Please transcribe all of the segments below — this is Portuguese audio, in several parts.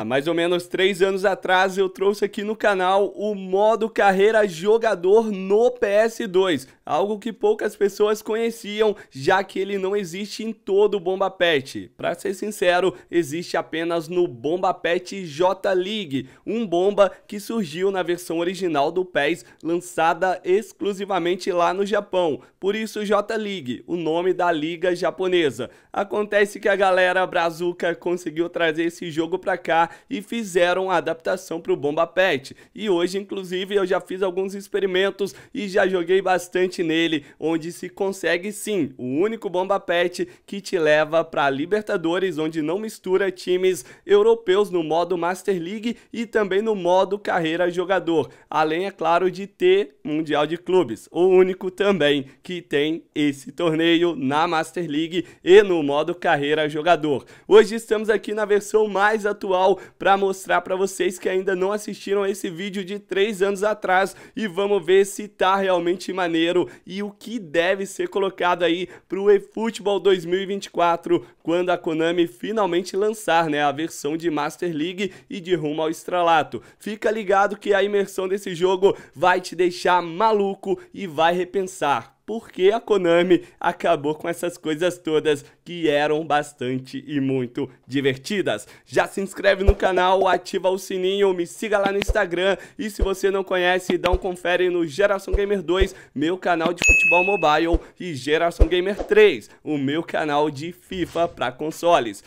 Há mais ou menos três anos atrás eu trouxe aqui no canal o modo carreira jogador no PS2, algo que poucas pessoas conheciam, já que ele não existe em todo o Bomba Pet. Para ser sincero, existe apenas no Bomba Pet J League, um bomba que surgiu na versão original do PES, lançada exclusivamente lá no Japão. Por isso J League, o nome da liga japonesa. Acontece que a galera brazuca conseguiu trazer esse jogo para cá e fizeram a adaptação para o Bomba Pet. E hoje, inclusive, eu já fiz alguns experimentos e já joguei bastante nele, onde se consegue sim o único Bomba Pet que te leva para Libertadores, onde não mistura times europeus no modo Master League e também no modo Carreira Jogador, além, é claro, de ter Mundial de Clubes, o único também que tem esse torneio na Master League e no modo Carreira Jogador. Hoje estamos aqui na versão mais atual para mostrar para vocês que ainda não assistiram esse vídeo de 3 anos atrás e vamos ver se tá realmente maneiro e o que deve ser colocado aí para o eFootball 2024 quando a Konami finalmente lançar, né, a versão de Master League e de rumo ao estralato. Fica ligado que a imersão desse jogo vai te deixar maluco e vai repensar porque a Konami acabou com essas coisas todas que eram bastante e muito divertidas. Já se inscreve no canal, ativa o sininho, me siga lá no Instagram e se você não conhece, dá um confere no Geração Gamer 2, meu canal de futebol mobile e Geração Gamer 3, o meu canal de FIFA para consoles.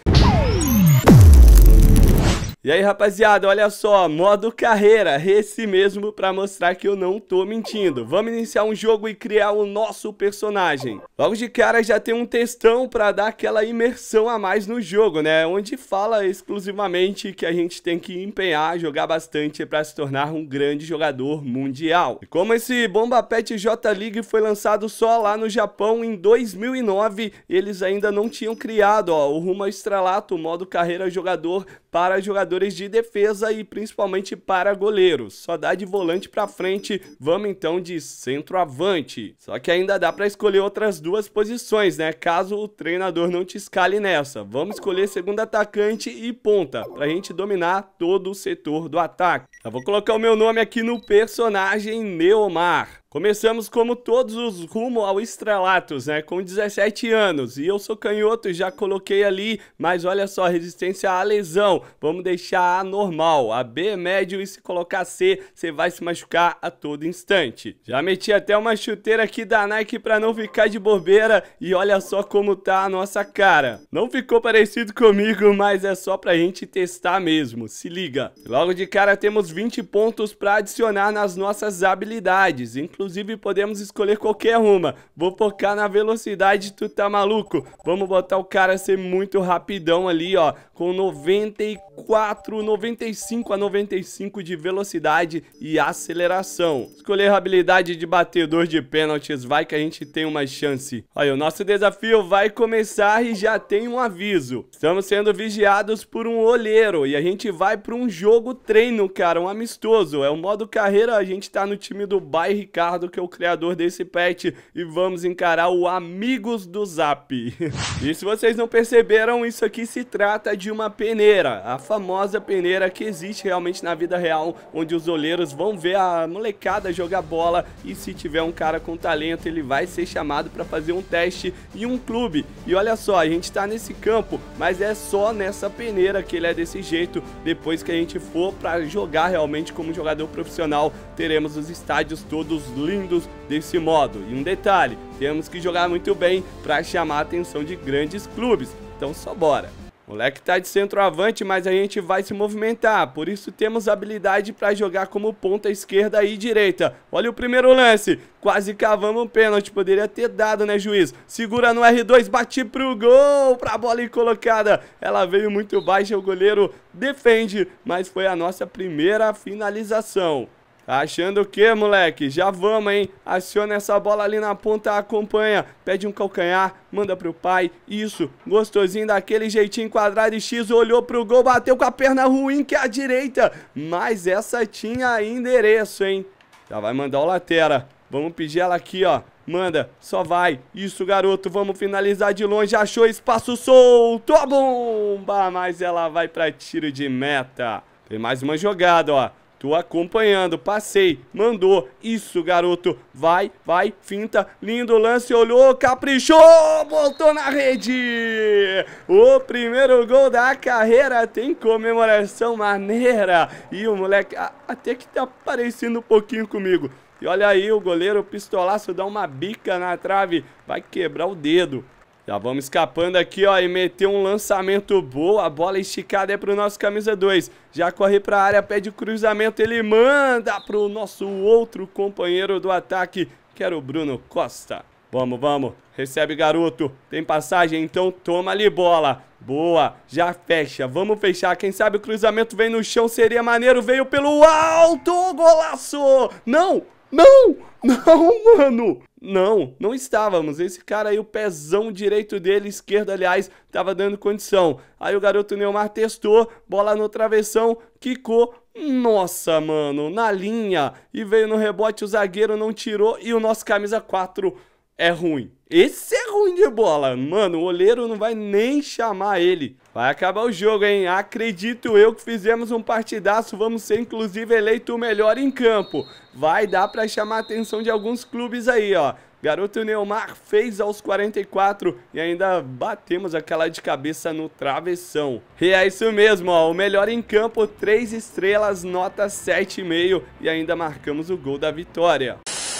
E aí, rapaziada, olha só, modo carreira, esse mesmo para mostrar que eu não tô mentindo. Vamos iniciar um jogo e criar o nosso personagem. Logo de cara já tem um textão para dar aquela imersão a mais no jogo, né? Onde fala exclusivamente que a gente tem que empenhar, jogar bastante para se tornar um grande jogador mundial. E como esse Bomba Pet J League foi lançado só lá no Japão em 2009, eles ainda não tinham criado, ó, o rumo ao estrelato, o modo carreira jogador para jogador jogadores de defesa e principalmente para goleiros. Só dá de volante para frente, vamos então de centroavante. Só que ainda dá para escolher outras duas posições, né? Caso o treinador não te escale nessa. Vamos escolher segundo atacante e ponta, a gente dominar todo o setor do ataque. Eu tá, vou colocar o meu nome aqui no personagem Neomar. Começamos como todos os rumo ao estrelatos, né? Com 17 anos. E eu sou canhoto, e já coloquei ali, mas olha só, resistência à lesão. Vamos deixar A normal, a B médio e se colocar C, você vai se machucar a todo instante. Já meti até uma chuteira aqui da Nike para não ficar de bobeira e olha só como tá a nossa cara. Não ficou parecido comigo, mas é só pra gente testar mesmo. Se liga. Logo de cara temos 20 pontos para adicionar nas nossas habilidades, inclusive Inclusive, podemos escolher qualquer uma. Vou focar na velocidade, tu tá maluco? Vamos botar o cara ser muito rapidão ali, ó. Com 94, 95 a 95 de velocidade e aceleração. Escolher a habilidade de batedor de pênaltis. Vai que a gente tem uma chance. Olha, o nosso desafio vai começar e já tem um aviso. Estamos sendo vigiados por um olheiro e a gente vai para um jogo treino, cara. Um amistoso. É o modo carreira, a gente tá no time do Bairro Ricardo do que é o criador desse pet, e vamos encarar o Amigos do Zap. e se vocês não perceberam, isso aqui se trata de uma peneira, a famosa peneira que existe realmente na vida real, onde os olheiros vão ver a molecada jogar bola e se tiver um cara com talento, ele vai ser chamado para fazer um teste em um clube. E olha só, a gente está nesse campo, mas é só nessa peneira que ele é desse jeito. Depois que a gente for para jogar realmente como jogador profissional, teremos os estádios todos lindos desse modo. E um detalhe, temos que jogar muito bem para chamar a atenção de grandes clubes, então só bora. Moleque tá de centroavante, mas a gente vai se movimentar, por isso temos habilidade para jogar como ponta esquerda e direita. Olha o primeiro lance, quase cavamos um pênalti, poderia ter dado, né juiz? Segura no R2, bate pro gol, pra bola colocada. Ela veio muito baixa, o goleiro defende, mas foi a nossa primeira finalização. Achando o que, moleque? Já vamos, hein? Aciona essa bola ali na ponta, acompanha. Pede um calcanhar, manda pro pai. Isso, gostosinho daquele jeitinho quadrado e X. Olhou pro gol, bateu com a perna ruim que é a direita. Mas essa tinha endereço, hein? Já vai mandar o Latera. Vamos pedir ela aqui, ó. Manda, só vai. Isso, garoto. Vamos finalizar de longe. Achou espaço solto. A bomba, mas ela vai pra tiro de meta. Tem mais uma jogada, ó. Tô acompanhando, passei, mandou. Isso, garoto. Vai, vai, finta. Lindo lance, olhou, caprichou, botou na rede. O primeiro gol da carreira tem comemoração maneira. E o moleque até que tá parecendo um pouquinho comigo. E olha aí, o goleiro pistolaço dá uma bica na trave, vai quebrar o dedo. Já vamos escapando aqui, ó, e meteu um lançamento boa, a bola esticada é pro nosso camisa 2. Já corre pra área, pede o cruzamento, ele manda pro nosso outro companheiro do ataque, que era o Bruno Costa. Vamos, vamos, recebe garoto, tem passagem, então toma ali bola. Boa, já fecha, vamos fechar, quem sabe o cruzamento vem no chão, seria maneiro, veio pelo alto, golaço! Não, não, não, mano! Não, não estávamos. Esse cara aí, o pezão direito dele, esquerdo, aliás, estava dando condição. Aí o garoto Neymar testou, bola no travessão, quicou. Nossa, mano, na linha. E veio no rebote, o zagueiro não tirou e o nosso camisa 4 é ruim. Esse é ruim de bola. Mano, o olheiro não vai nem chamar ele. Vai acabar o jogo, hein? Acredito eu que fizemos um partidaço. Vamos ser, inclusive, eleito o melhor em campo. Vai dar pra chamar a atenção de alguns clubes aí, ó. Garoto Neymar fez aos 44 e ainda batemos aquela de cabeça no travessão. E é isso mesmo, ó, o melhor em campo, 3 estrelas, nota 7,5 e ainda marcamos o gol da vitória.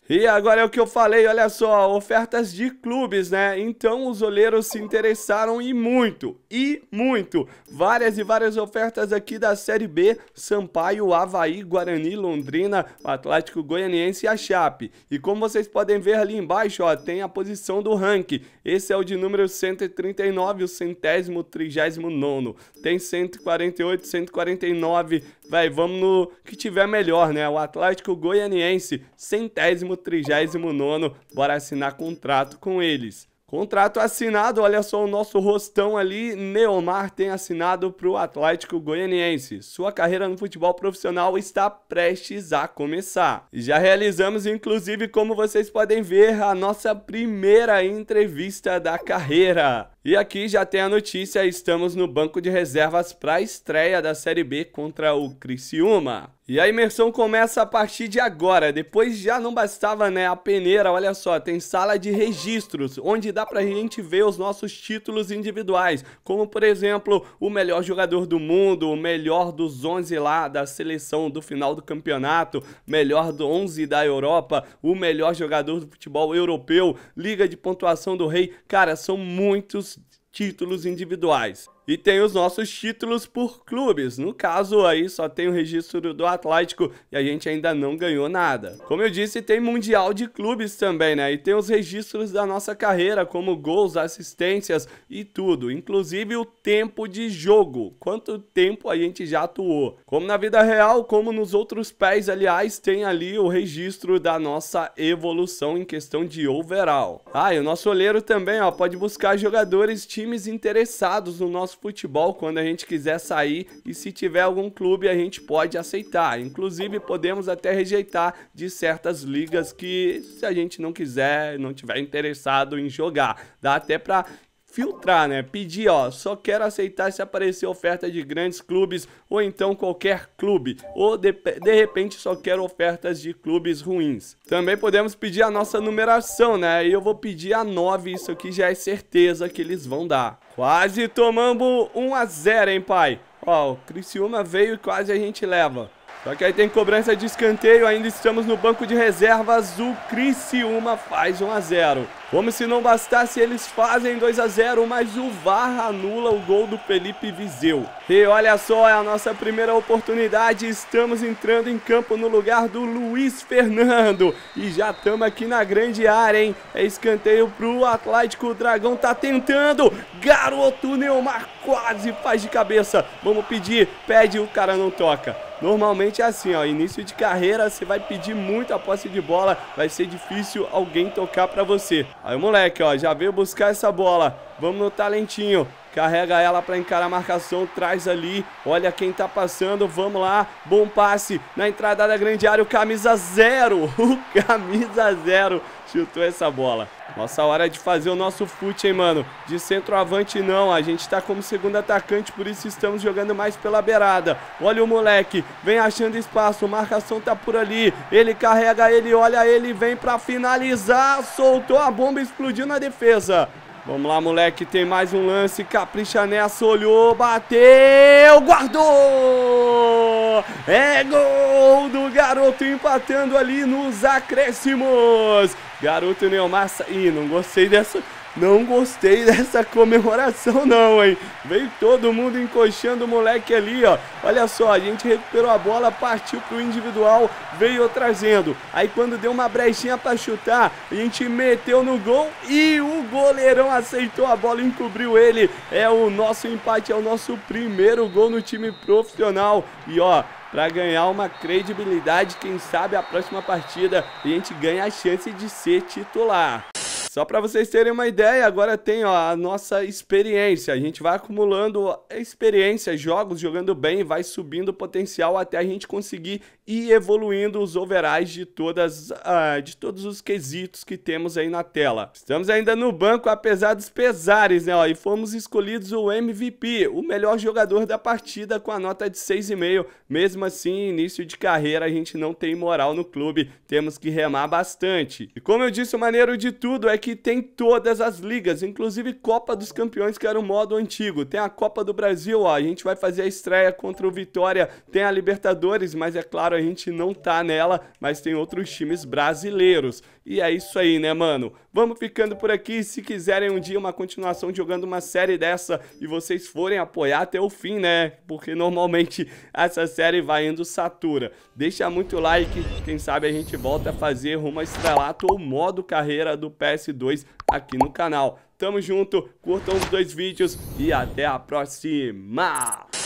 E agora é o que eu falei, olha só, ofertas de clubes, né? Então os olheiros se interessaram e muito, e muito. Várias e várias ofertas aqui da Série B, Sampaio, Havaí, Guarani, Londrina, Atlético Goianiense e a Chape. E como vocês podem ver ali embaixo, ó, tem a posição do ranking. Esse é o de número 139, o centésimo, trigésimo nono. Tem 148, 149, vai, vamos no que tiver melhor, né? O Atlético Goianiense, centésimo, 39. Bora assinar contrato com eles. Contrato assinado, olha só o nosso rostão ali, Neomar tem assinado para o Atlético Goianiense. Sua carreira no futebol profissional está prestes a começar. Já realizamos, inclusive, como vocês podem ver, a nossa primeira entrevista da carreira. E aqui já tem a notícia, estamos no banco de reservas para a estreia da Série B contra o Criciúma. E a imersão começa a partir de agora, depois já não bastava né, a peneira, olha só, tem sala de registros, onde dá pra gente ver os nossos títulos individuais, como por exemplo, o melhor jogador do mundo, o melhor dos 11 lá da seleção do final do campeonato, melhor do 11 da Europa, o melhor jogador do futebol europeu, liga de pontuação do rei, cara, são muitos títulos individuais. E tem os nossos títulos por clubes. No caso aí só tem o registro do Atlético e a gente ainda não ganhou nada. Como eu disse, tem mundial de clubes também, né? E tem os registros da nossa carreira, como gols, assistências e tudo, inclusive o tempo de jogo, quanto tempo a gente já atuou. Como na vida real, como nos outros pés, aliás, tem ali o registro da nossa evolução em questão de overall. Ah, e o nosso olheiro também, ó, pode buscar jogadores, times interessados no nosso nosso futebol quando a gente quiser sair e se tiver algum clube a gente pode aceitar. Inclusive podemos até rejeitar de certas ligas que se a gente não quiser, não tiver interessado em jogar, dá até para filtrar, né? Pedir, ó, só quero aceitar se aparecer oferta de grandes clubes ou então qualquer clube, ou de, de repente só quero ofertas de clubes ruins. Também podemos pedir a nossa numeração, né? E eu vou pedir a 9, isso aqui já é certeza que eles vão dar. Quase tomamos 1 x 0 hein, pai? Ó, o Criciúma veio e quase a gente leva. Só que aí tem cobrança de escanteio, ainda estamos no banco de reservas, o Criciúma faz 1 a 0. Como se não bastasse, eles fazem 2 a 0, mas o VAR anula o gol do Felipe Viseu. E olha só, é a nossa primeira oportunidade, estamos entrando em campo no lugar do Luiz Fernando. E já estamos aqui na grande área, hein? É escanteio para o Atlético, o Dragão tá tentando. Garoto Neymar quase faz de cabeça. Vamos pedir, pede, o cara não toca. Normalmente é assim, ó, início de carreira, você vai pedir muito a posse de bola, vai ser difícil alguém tocar para você. Aí o moleque, ó, já veio buscar essa bola. Vamos no talentinho. Carrega ela para encarar a marcação, traz ali. Olha quem tá passando, vamos lá. Bom passe na entrada da grande área, o camisa zero. O camisa zero chutou essa bola. Nossa hora de fazer o nosso fute, hein, mano? De centroavante não, a gente tá como segundo atacante, por isso estamos jogando mais pela beirada. Olha o moleque, vem achando espaço, marcação tá por ali. Ele carrega ele, olha ele, vem pra finalizar, soltou a bomba, explodiu na defesa. Vamos lá, moleque, tem mais um lance. Capricha nessa, olhou, bateu, guardou! É gol do garoto empatando ali nos acréscimos. Garoto Neomassa. Ih, não gostei dessa não gostei dessa comemoração não, hein? Veio todo mundo encoxando o moleque ali, ó. Olha só, a gente recuperou a bola, partiu pro individual, veio trazendo. Aí quando deu uma brechinha para chutar, a gente meteu no gol e o goleirão aceitou a bola, encobriu ele. É o nosso empate, é o nosso primeiro gol no time profissional. E ó, para ganhar uma credibilidade, quem sabe a próxima partida a gente ganha a chance de ser titular. Só para vocês terem uma ideia, agora tem ó, a nossa experiência. A gente vai acumulando experiência, jogos, jogando bem, vai subindo o potencial até a gente conseguir e evoluindo os overais de, todas, uh, de todos os quesitos que temos aí na tela. Estamos ainda no banco, apesar dos pesares, né? Ó, e fomos escolhidos o MVP, o melhor jogador da partida, com a nota de 6,5. Mesmo assim, início de carreira, a gente não tem moral no clube, temos que remar bastante. E como eu disse, o maneiro de tudo é que tem todas as ligas, inclusive Copa dos Campeões, que era o modo antigo. Tem a Copa do Brasil, ó, a gente vai fazer a estreia contra o Vitória, tem a Libertadores, mas é claro, claro, a gente não tá nela, mas tem outros times brasileiros. E é isso aí, né, mano? Vamos ficando por aqui. Se quiserem um dia uma continuação jogando uma série dessa e vocês forem apoiar até o fim, né? Porque normalmente essa série vai indo satura. Deixa muito like, quem sabe a gente volta a fazer rumo estrelato ou modo carreira do PS2 aqui no canal. Tamo junto, curtam os dois vídeos e até a próxima!